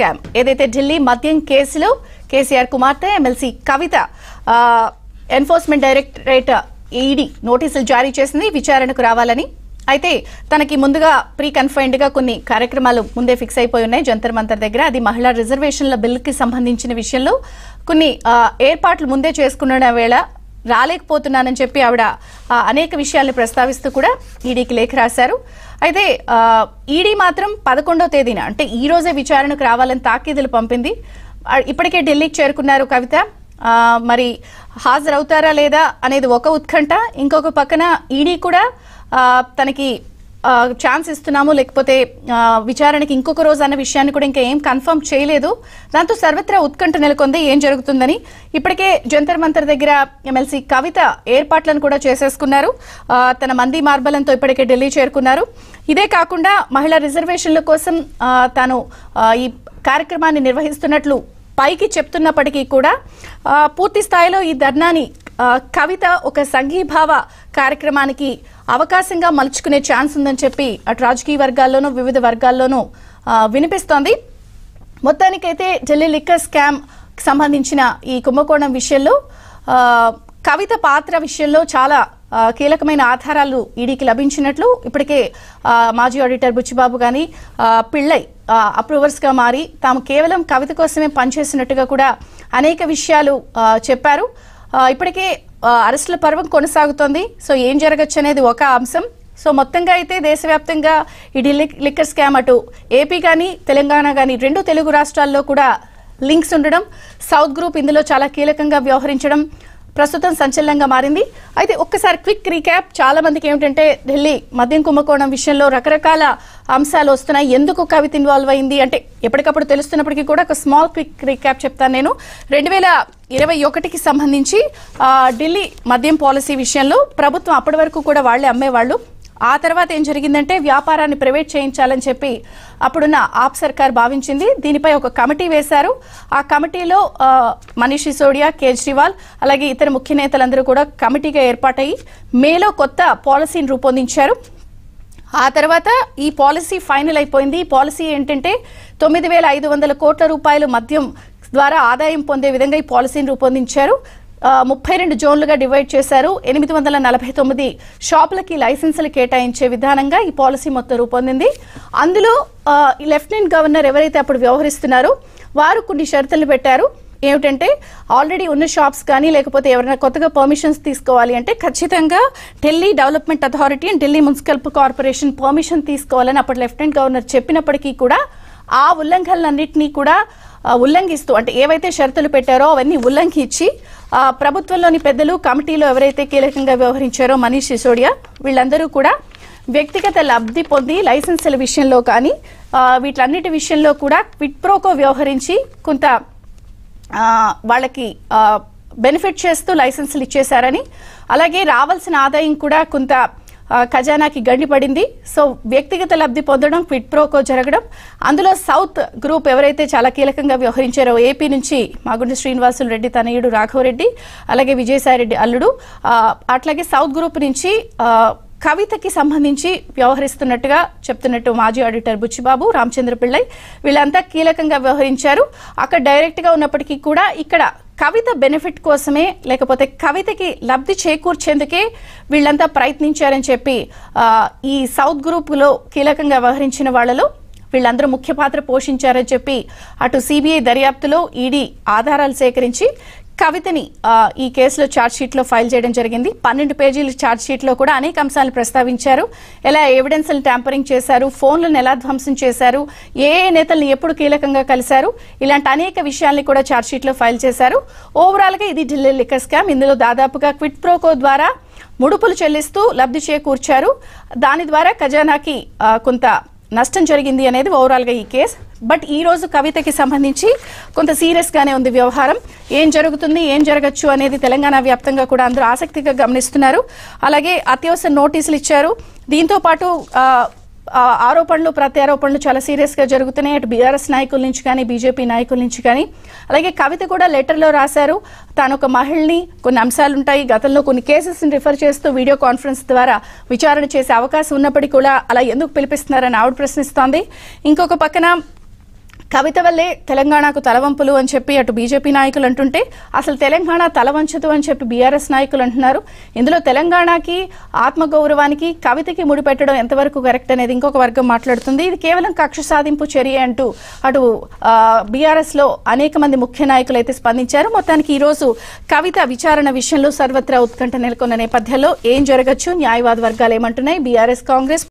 scam ఏదైతే ఢిల్లీ మద్యం కేసులో కేసీఆర్ కుమార్తె MLC Kavitha enforcement directorate ED నోటీసులు జారీ చేసింది విచారణకు రావాలని అయితే తనకి ముందుగా ప్రీ కన్ఫైన్డ్ గా కొన్ని కార్యక్రమాలు ముందే ఫిక్స్ అయిపోయి ఉన్నాయి జంతర్ మంతర్ దగ్గర అది మహిళా రిజర్వేషన్ల బిల్కి సంబంధించిన విషయంలో కొన్ని ఏర్పాట్లు ముందే చేసుకున్న వేళ రాలేకపోతున్నానని చెప్పి ఆవిడ అనేక విషయాల్ని ప్రస్తావిస్తూ కూడా ఈడీకి లేఖ రాశారు అయితే ఈడీ మాత్రం పదకొండో తేదీన అంటే ఈ రోజే విచారణకు రావాలని తాకీదులు పంపింది ఇప్పటికే ఢిల్లీకి చేరుకున్నారు కవిత మరి హాజరవుతారా లేదా అనేది ఒక ఉత్కంఠ ఇంకొక పక్కన ఈడీ కూడా తనకి ఛాన్స్ ఇస్తున్నాము లేకపోతే విచారణకి ఇంకొక రోజు అన్న విషయాన్ని కూడా ఇంకా ఏం కన్ఫర్మ్ చేయలేదు దాంతో సర్వత్రా ఉత్కంఠ నెలకొంది ఏం జరుగుతుందని ఇప్పటికే జంతర్ మంతర్ దగ్గర ఎమ్మెల్సీ కవిత ఏర్పాట్లను కూడా చేసేసుకున్నారు తన మంది మార్బలంతో ఇప్పటికే ఢిల్లీ చేరుకున్నారు ఇదే కాకుండా మహిళా రిజర్వేషన్ల కోసం తాను ఈ కార్యక్రమాన్ని నిర్వహిస్తున్నట్లు పైకి చెప్తున్నప్పటికీ కూడా పూర్తి స్థాయిలో ఈ ధర్నాని కవిత ఒక సంఘీభావ కార్యక్రమానికి అవకాశంగా మలుచుకునే ఛాన్స్ ఉందని చెప్పి అటు రాజకీయ వర్గాల్లోనూ వివిధ వర్గాల్లోనూ వినిపిస్తోంది మొత్తానికైతే ఢిల్లీ లిక్కర్ స్కామ్ సంబంధించిన ఈ కుంభకోణం విషయంలో కవిత పాత్ర విషయంలో చాలా కీలకమైన ఆధారాలు ఈడీకి లభించినట్లు ఇప్పటికే మాజీ ఆడిటర్ బుచ్చిబాబు కానీ పిళ్ళై అప్రూవర్స్గా మారి తాము కేవలం కవిత కోసమే పనిచేసినట్టుగా కూడా అనేక విషయాలు చెప్పారు ఇప్పటికే అరెస్టుల పర్వం కొనసాగుతోంది సో ఏం జరగచ్చు అనేది ఒక అంశం సో మొత్తంగా అయితే దేశవ్యాప్తంగా ఈ లిక్కర్ స్కామ్ అటు ఏపీ కానీ తెలంగాణ కానీ రెండు తెలుగు రాష్ట్రాల్లో కూడా లింక్స్ ఉండడం సౌత్ గ్రూప్ ఇందులో చాలా కీలకంగా వ్యవహరించడం ప్రస్తుతం సంచలనంగా మారింది అయితే ఒక్కసారి క్విక్ రీక్యాప్ చాలా మందికి ఏమిటంటే ఢిల్లీ మద్యం కుంభకోణం విషయంలో రకరకాల అంశాలు వస్తున్నాయి ఎందుకు కవిత ఇన్వాల్వ్ అయింది అంటే ఎప్పటికప్పుడు తెలుస్తున్నప్పటికీ కూడా ఒక స్మాల్ క్విక్ రీక్యాప్ చెప్తాను నేను రెండు వేల ఇరవై ఒకటికి సంబంధించి ఢిల్లీ మద్యం పాలసీ విషయంలో ప్రభుత్వం అప్పటి వరకు కూడా వాళ్లే అమ్మేవాళ్ళు ఆ తర్వాత ఏం జరిగిందంటే వ్యాపారాన్ని ప్రైవేట్ చేయించాలని చెప్పి అప్పుడున్న ఆప్ సర్కార్ భావించింది దీనిపై ఒక కమిటీ వేశారు ఆ కమిటీలో మనీష్ సిసోడియా కేజ్రీవాల్ అలాగే ఇతర ముఖ్య నేతలందరూ కూడా కమిటీగా ఏర్పాటయ్యి మేలో కొత్త పాలసీని రూపొందించారు ఆ తర్వాత ఈ పాలసీ ఫైనల్ అయిపోయింది ఈ పాలసీ ఏంటంటే తొమ్మిది వేల ఐదు వందల కోట్ల రూపాయలు మద్యం ద్వారా ఆదాయం పొందే విధంగా ఈ పాలసీని రూపొందించారు ముప్పై రెండు జోన్లుగా డివైడ్ చేశారు ఎనిమిది వందల నలభై తొమ్మిది షాపులకి లైసెన్సులు కేటాయించే విధానంగా ఈ పాలసీ మొత్తం రూపొందింది అందులో లెఫ్టినెంట్ గవర్నర్ ఎవరైతే అప్పుడు వ్యవహరిస్తున్నారో వారు కొన్ని షరతులు పెట్టారు ఏమిటంటే ఆల్రెడీ ఉన్న షాప్స్ కానీ లేకపోతే ఎవరైనా కొత్తగా పర్మిషన్స్ తీసుకోవాలి అంటే ఖచ్చితంగా Delhi development authority and Delhi municipal corporation permission తీసుకోవాలని అప్పుడు లెఫ్టినెంట్ గవర్నర్ చెప్పినప్పటికీ కూడా ఆ ఉల్లంఘనలన్నింటినీ కూడా ఉల్లంఘిస్తూ అంటే ఏవైతే షరతులు పెట్టారో అవన్నీ ఉల్లంఘించి ప్రభుత్వంలోని పెద్దలు కమిటీలో ఎవరైతే కీలకంగా వ్యవహరించారో మనీష్ సిసోడియా వీళ్ళందరూ కూడా వ్యక్తిగత లబ్ధి పొంది లైసెన్సుల విషయంలో కానీ వీటన్నిటి విషయంలో కూడా క్విట్ ప్రోకో వ్యవహరించి కొంత వాళ్ళకి బెనిఫిట్ చేస్తూ లైసెన్సులు ఇచ్చేశారని అలాగే రావాల్సిన ఆదాయం కూడా కొంత ఖజానాకి గండిపడింది సో వ్యక్తిగత లబ్ధి పొందడం క్విట్ ప్రోకో జరగడం అందులో సౌత్ గ్రూప్ ఎవరైతే చాలా కీలకంగా వ్యవహరించారో ఏపీ నుంచి మాగుండి శ్రీనివాసులు రెడ్డి తనయుడు రాఘవరెడ్డి అలాగే విజయసాయిరెడ్డి అల్లుడు అట్లాగే సౌత్ గ్రూప్ నుంచి కవితకి సంబంధించి వ్యవహరిస్తున్నట్టుగా చెప్తున్నట్టు మాజీ ఆడిటర్ బుచ్చిబాబు రామచంద్ర పిళ్ళై వీళ్ళంతా కీలకంగా వ్యవహరించారు అక్కడ డైరెక్ట్గా ఉన్నప్పటికీ కూడా ఇక్కడ కవిత బెనిఫిట్ కోసమే లేకపోతే కవితకి లబ్ధి చేకూర్చేందుకే వీళ్ళంతా ప్రయత్నించారని చెప్పి ఈ సౌత్ లో కీలకంగా వ్యవహరించిన వాళ్ళలో వీళ్ళందరూ ముఖ్య పాత్ర పోషించారని చెప్పి అటు సిబిఐ దర్యాప్తులో ఈడీ ఆధారాలు సేకరించి కవితని ఈ కేసులో లో ఫైల్ చేయడం జరిగింది పన్నెండు పేజీల లో కూడా అనేక అంశాలు ప్రస్తావించారు ఎలా ఎవిడెన్స్ ట్యాంపరింగ్ చేశారు ఫోన్లను ఎలా ధ్వంసం చేశారు ఏ నేతల్ని ఎప్పుడు కీలకంగా కలిశారు ఇలాంటి అనేక విషయాల్ని కూడా లో ఫైల్ చేశారు ఓవరాల్గా ఇది ఢిల్లీ లిక్కర్ స్కామ్ ఇందులో దాదాపుగా క్విట్ ప్రోకో ద్వారా ముడుపులు చెల్లిస్తూ లబ్ధి చేకూర్చారు దాని ద్వారా ఖజానాకి కొంత నష్టం జరిగింది అనేది ఓవరాల్గా ఈ కేసు బట్ ఈరోజు కవితకి సంబంధించి కొంత సీరియస్గానే ఉంది వ్యవహారం ఏం జరుగుతుంది ఏం జరగచ్చు అనేది తెలంగాణ వ్యాప్తంగా కూడా అందరూ ఆసక్తిగా గమనిస్తున్నారు అలాగే అత్యవసర నోటీసులు ఇచ్చారు దీంతోపాటు ఆరోపణలు ప్రత్యారోపణలు చాలా సీరియస్గా జరుగుతున్నాయి అటు బీఆర్ఎస్ నాయకుల నుంచి కానీ బీజేపీ నాయకుల నుంచి కానీ అలాగే కవిత కూడా లెటర్లో రాశారు తాను ఒక మహిళని కొన్ని అంశాలు ఉంటాయి గతంలో కొన్ని కేసెస్ని రిఫర్ చేస్తూ వీడియో కాన్ఫరెన్స్ ద్వారా విచారణ చేసే అవకాశం ఉన్నప్పటికీ కూడా అలా ఎందుకు పిలిపిస్తున్నారని ఆవిడ ప్రశ్నిస్తోంది ఇంకొక పక్కన కవిత వల్లే తెలంగాణకు తలవంపులు అని చెప్పి అటు బీజేపీ నాయకులు అంటుంటే అసలు తెలంగాణ తలవంచదు అని చెప్పి బీఆర్ఎస్ నాయకులు అంటున్నారు ఇందులో తెలంగాణకి ఆత్మగౌరవానికి కవితకి ముడిపెట్టడం ఎంతవరకు కరెక్ట్ అనేది ఇంకొక వర్గం మాట్లాడుతుంది ఇది కేవలం కక్ష సాధింపు చర్య అంటూ అటు బీఆర్ఎస్లో అనేక మంది ముఖ్య నాయకులు అయితే స్పందించారు మొత్తానికి ఈరోజు కవిత విచారణ విషయంలో సర్వత్రా ఉత్కంఠ నెలకొన్న నేపథ్యంలో ఏం జరగచ్చు న్యాయవాద వర్గాలు ఏమంటున్నాయి బీఆర్ఎస్ కాంగ్రెస్